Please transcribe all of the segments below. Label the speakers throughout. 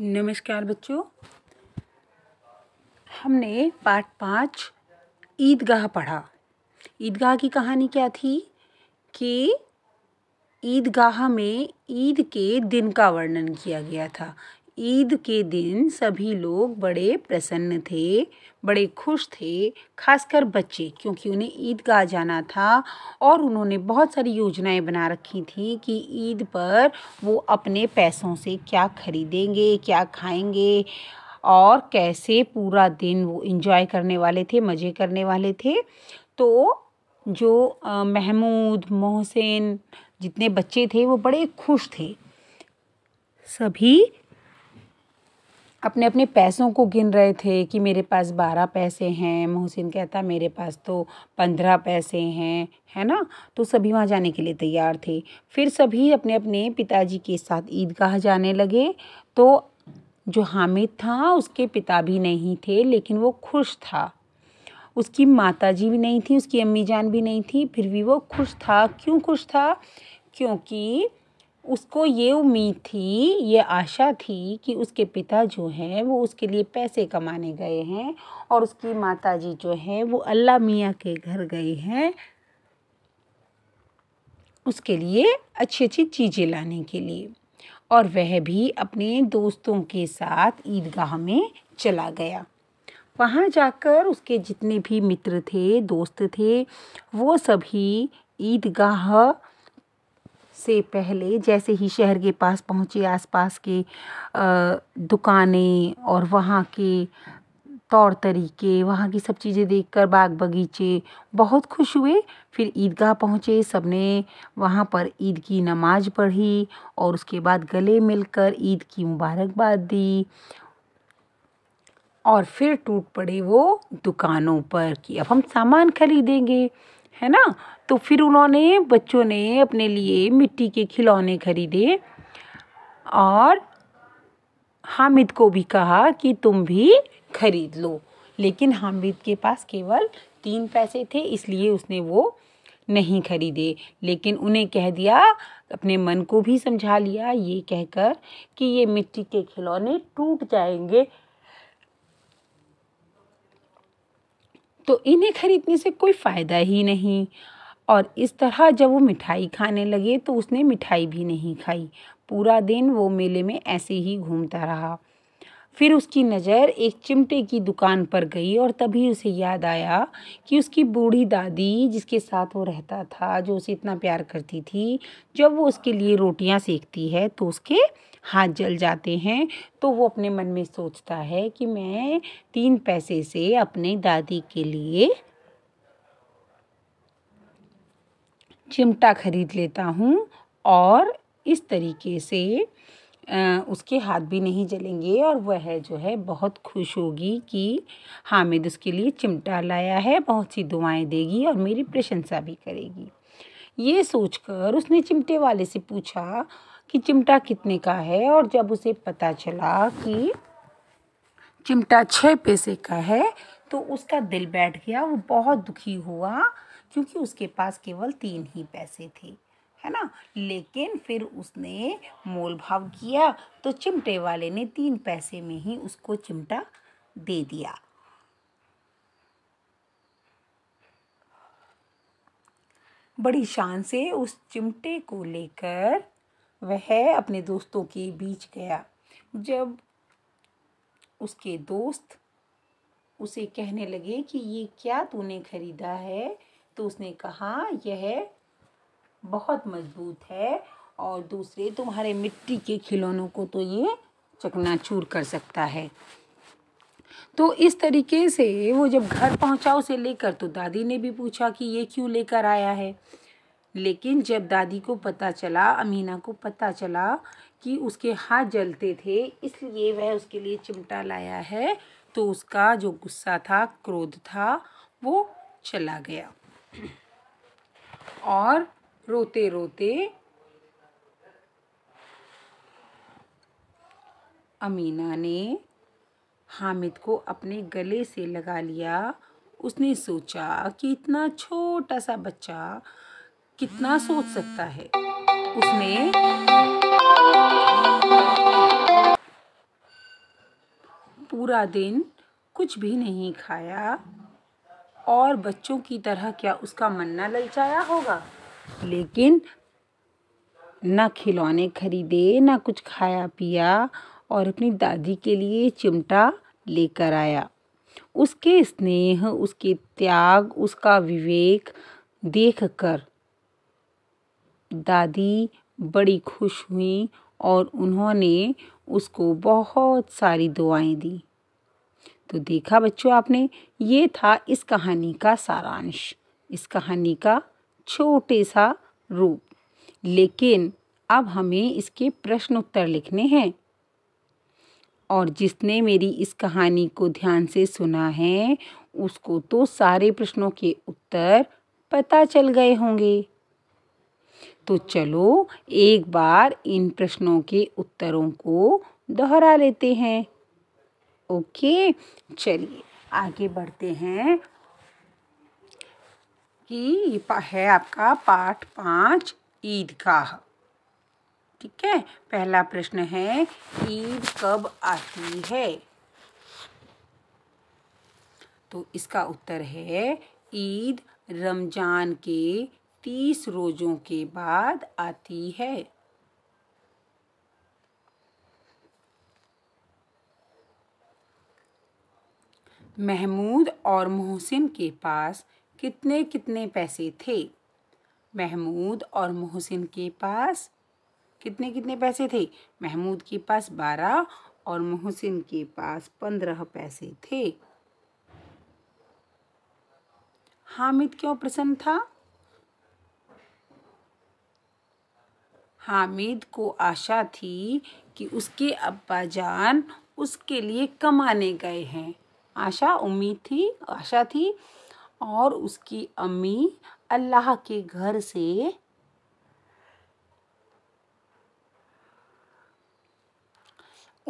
Speaker 1: नमस्कार बच्चों हमने पार्ट पाँच ईदगाह पढ़ा ईदगाह की कहानी क्या थी कि ईदगाह में ईद के दिन का वर्णन किया गया था ईद के दिन सभी लोग बड़े प्रसन्न थे बड़े खुश थे खासकर बच्चे क्योंकि उन्हें ईदगाह जाना था और उन्होंने बहुत सारी योजनाएं बना रखी थी कि ईद पर वो अपने पैसों से क्या खरीदेंगे क्या खाएंगे और कैसे पूरा दिन वो इन्जॉय करने वाले थे मज़े करने वाले थे तो जो महमूद मोहसिन जितने बच्चे थे वो बड़े खुश थे सभी अपने अपने पैसों को गिन रहे थे कि मेरे पास बारह पैसे हैं मोहसिन कहता मेरे पास तो पंद्रह पैसे हैं है ना तो सभी वहाँ जाने के लिए तैयार थे फिर सभी अपने अपने पिताजी के साथ ईदगाह जाने लगे तो जो हामिद था उसके पिता भी नहीं थे लेकिन वो खुश था उसकी माता जी भी नहीं थी उसकी अम्मी जान भी नहीं थी फिर भी वो खुश था क्यों खुश था क्योंकि उसको ये उम्मीद थी ये आशा थी कि उसके पिता जो हैं वो उसके लिए पैसे कमाने गए हैं और उसकी माताजी जो है वो अल्लाह मियाँ के घर गए हैं उसके लिए अच्छी अच्छी चीज़ें लाने के लिए और वह भी अपने दोस्तों के साथ ईदगाह में चला गया वहाँ जाकर उसके जितने भी मित्र थे दोस्त थे वो सभी ईदगाह से पहले जैसे ही शहर के पास पहुँचे आसपास के दुकानें और वहाँ के तौर तरीके वहाँ की सब चीज़ें देखकर बाग बगीचे बहुत खुश हुए फिर ईदगाह पहुँचे सबने वहाँ पर ईद की नमाज़ पढ़ी और उसके बाद गले मिलकर ईद की मुबारकबाद दी और फिर टूट पड़े वो दुकानों पर कि अब हम सामान खरीदेंगे है ना तो फिर उन्होंने बच्चों ने अपने लिए मिट्टी के खिलौने खरीदे और हामिद को भी कहा कि तुम भी खरीद लो लेकिन हामिद के पास केवल तीन पैसे थे इसलिए उसने वो नहीं खरीदे लेकिन उन्हें कह दिया अपने मन को भी समझा लिया ये कहकर कि ये मिट्टी के खिलौने टूट जाएंगे तो इन्हें खरीदने से कोई फ़ायदा ही नहीं और इस तरह जब वो मिठाई खाने लगे तो उसने मिठाई भी नहीं खाई पूरा दिन वो मेले में ऐसे ही घूमता रहा फिर उसकी नज़र एक चिमटे की दुकान पर गई और तभी उसे याद आया कि उसकी बूढ़ी दादी जिसके साथ वो रहता था जो उसे इतना प्यार करती थी जब वो उसके लिए रोटियां सेकती है तो उसके हाथ जल जाते हैं तो वो अपने मन में सोचता है कि मैं तीन पैसे से अपने दादी के लिए चिमटा खरीद लेता हूँ और इस तरीके से उसके हाथ भी नहीं जलेंगे और वह जो है बहुत खुश होगी कि हामिद उसके लिए चिमटा लाया है बहुत सी दुआएं देगी और मेरी प्रशंसा भी करेगी ये सोचकर उसने चिमटे वाले से पूछा कि चिमटा कितने का है और जब उसे पता चला कि चिमटा छः पैसे का है तो उसका दिल बैठ गया वो बहुत दुखी हुआ क्योंकि उसके पास केवल तीन ही पैसे थे है ना लेकिन फिर उसने मोल भाव किया तो चिमटे वाले ने तीन पैसे में ही उसको चिमटा दे दिया बड़ी शान से उस चिमटे को लेकर वह अपने दोस्तों के बीच गया जब उसके दोस्त उसे कहने लगे कि ये क्या तूने खरीदा है तो उसने कहा यह बहुत मजबूत है और दूसरे तुम्हारे मिट्टी के खिलौनों को तो ये चकनाचूर कर सकता है तो इस तरीके से वो जब घर पहुंचा उसे लेकर तो दादी ने भी पूछा कि ये क्यों लेकर आया है लेकिन जब दादी को पता चला अमीना को पता चला कि उसके हाथ जलते थे इसलिए वह उसके लिए चिमटा लाया है तो उसका जो गुस्सा था क्रोध था वो चला गया और रोते रोते अमीना ने हामिद को अपने गले से लगा लिया उसने सोचा कि इतना छोटा सा बच्चा कितना सोच सकता है उसने पूरा दिन कुछ भी नहीं खाया और बच्चों की तरह क्या उसका मन ना ललचाया होगा लेकिन ना खिलौने खरीदे ना कुछ खाया पिया और अपनी दादी के लिए चिमटा लेकर आया उसके स्नेह उसके त्याग उसका विवेक देखकर दादी बड़ी खुश हुई और उन्होंने उसको बहुत सारी दुआएं दी तो देखा बच्चों आपने ये था इस कहानी का सारांश इस कहानी का छोटे सा रूप लेकिन अब हमें इसके प्रश्न उत्तर लिखने हैं और जिसने मेरी इस कहानी को ध्यान से सुना है उसको तो सारे प्रश्नों के उत्तर पता चल गए होंगे तो चलो एक बार इन प्रश्नों के उत्तरों को दोहरा लेते हैं ओके चलिए आगे बढ़ते हैं कि है आपका पाठ पाँच ईदगाह ठीक है पहला प्रश्न है ईद कब आती है तो इसका उत्तर है ईद रमजान के तीस रोज़ों के बाद आती है महमूद और मोहसिन के पास कितने कितने पैसे थे महमूद और मोहसिन के पास कितने कितने पैसे थे महमूद के पास बारह और मोहसिन के पास पंद्रह पैसे थे हामिद क्यों प्रसन्न था हामिद को आशा थी कि उसके अब्बा जान उसके लिए कमाने गए हैं आशा उम्मीद थी आशा थी और उसकी अम्मी अल्लाह के घर से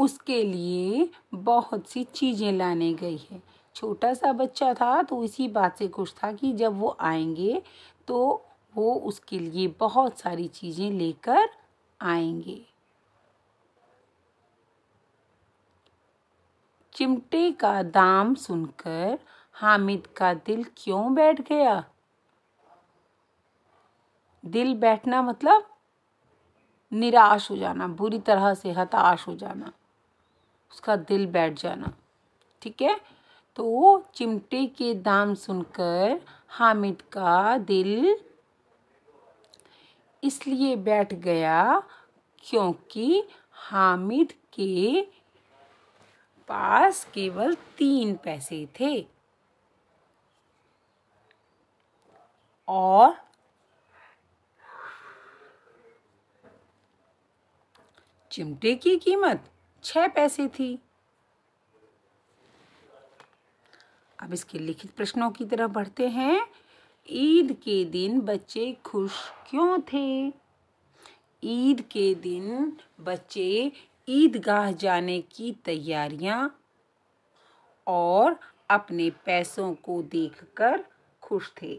Speaker 1: उसके लिए बहुत सी चीज़ें लाने गई है छोटा सा बच्चा था तो इसी बात से खुश था कि जब वो आएंगे तो वो उसके लिए बहुत सारी चीज़ें लेकर आएंगे चिमटे का दाम सुनकर हामिद का दिल क्यों बैठ गया दिल बैठना मतलब निराश हो जाना बुरी तरह से हताश हो जाना उसका दिल बैठ जाना ठीक है तो चिमटे के दाम सुनकर हामिद का दिल इसलिए बैठ गया क्योंकि हामिद के पास केवल तीन पैसे थे और चिमटे की कीमत छह पैसे थी अब इसके लिखित प्रश्नों की तरफ बढ़ते हैं ईद के दिन बच्चे खुश क्यों थे ईद के दिन बच्चे ईदगाह जाने की तैयारियां और अपने पैसों को देखकर खुश थे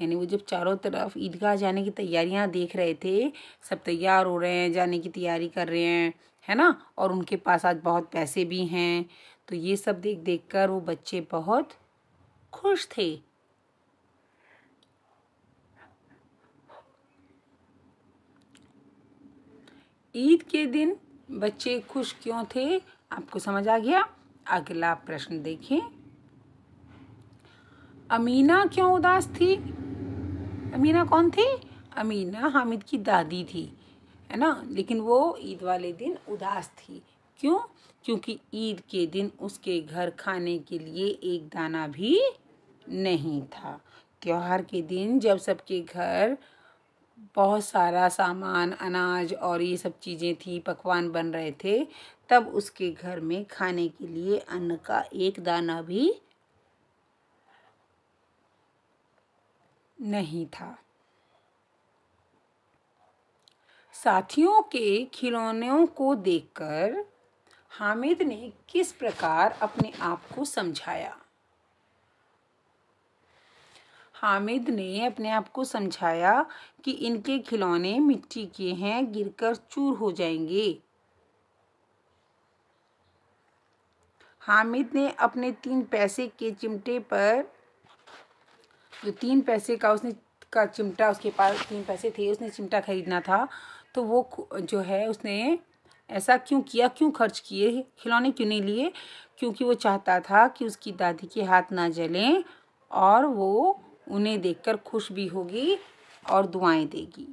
Speaker 1: यानी वो जब चारों तरफ ईदगाह जाने की तैयारियां देख रहे थे सब तैयार हो रहे हैं जाने की तैयारी कर रहे हैं है ना और उनके पास आज बहुत पैसे भी हैं तो ये सब देख देख कर वो बच्चे बहुत खुश थे ईद के दिन बच्चे खुश क्यों थे आपको समझ आ गया अगला प्रश्न देखें अमीना क्यों उदास थी अमीना कौन थी अमीना हामिद की दादी थी है ना लेकिन वो ईद वाले दिन उदास थी क्यों क्योंकि ईद के दिन उसके घर खाने के लिए एक दाना भी नहीं था त्यौहार के दिन जब सबके घर बहुत सारा सामान अनाज और ये सब चीज़ें थी पकवान बन रहे थे तब उसके घर में खाने के लिए अन्न का एक दाना भी नहीं था साथियों के खिलौनों को देखकर हामिद ने किस प्रकार अपने आप को समझाया हामिद ने अपने आप को समझाया कि इनके खिलौने मिट्टी के हैं गिरकर चूर हो जाएंगे हामिद ने अपने तीन पैसे के चिमटे पर जो तीन पैसे का उसने का चिमटा उसके पास तीन पैसे थे उसने चिमटा खरीदना था तो वो जो है उसने ऐसा क्यों किया क्यों खर्च किए खिलौने क्यों नहीं लिए क्योंकि वो चाहता था कि उसकी दादी के हाथ ना जलें और वो उन्हें देखकर खुश भी होगी और दुआएं देगी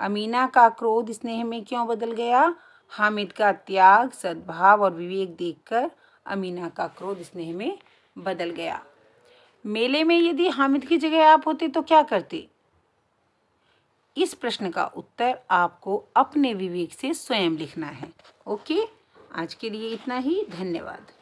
Speaker 1: अमीना का क्रोध स्नेह में क्यों बदल गया हामिद का त्याग सद्भाव और विवेक देखकर अमीना का क्रोध स्नेह में बदल गया मेले में यदि हामिद की जगह आप होते तो क्या करते इस प्रश्न का उत्तर आपको अपने विवेक से स्वयं लिखना है ओके आज के लिए इतना ही धन्यवाद